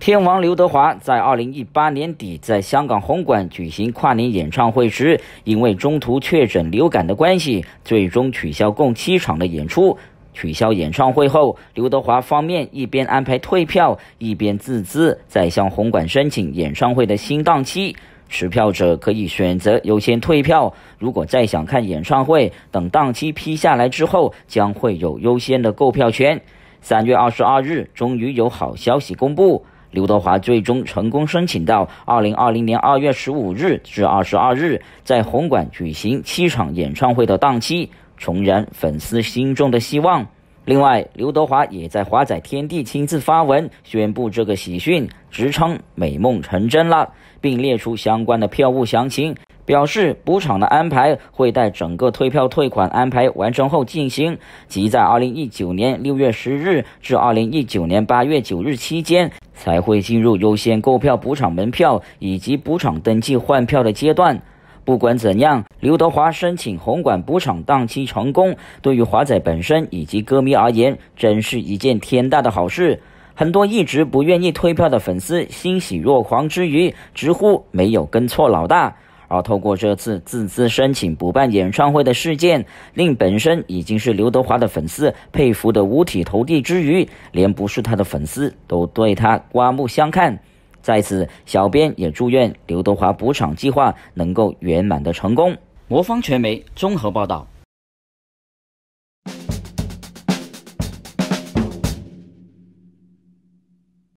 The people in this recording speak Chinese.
天王刘德华在二零一八年底在香港红馆举行跨年演唱会时，因为中途确诊流感的关系，最终取消共七场的演出。取消演唱会后，刘德华方面一边安排退票，一边自资在向红馆申请演唱会的新档期。持票者可以选择优先退票，如果再想看演唱会，等档期批下来之后，将会有优先的购票权。三月二十二日，终于有好消息公布。刘德华最终成功申请到二零二零年二月十五日至二十二日在红馆举行七场演唱会的档期，重燃粉丝心中的希望。另外，刘德华也在华仔天地亲自发文宣布这个喜讯，直称美梦成真了，并列出相关的票务详情。表示补场的安排会待整个退票退款安排完成后进行，即在二零一九年六月十日至二零一九年八月九日期间才会进入优先购票补场门票以及补场登记换票的阶段。不管怎样，刘德华申请红馆补场档期成功，对于华仔本身以及歌迷而言，真是一件天大的好事。很多一直不愿意退票的粉丝欣喜若狂之余，直呼没有跟错老大。而透过这次自资申请补办演唱会的事件，令本身已经是刘德华的粉丝佩服的五体投地之余，连不是他的粉丝都对他刮目相看。在此，小编也祝愿刘德华补场计划能够圆满的成功。魔方传媒综合报道。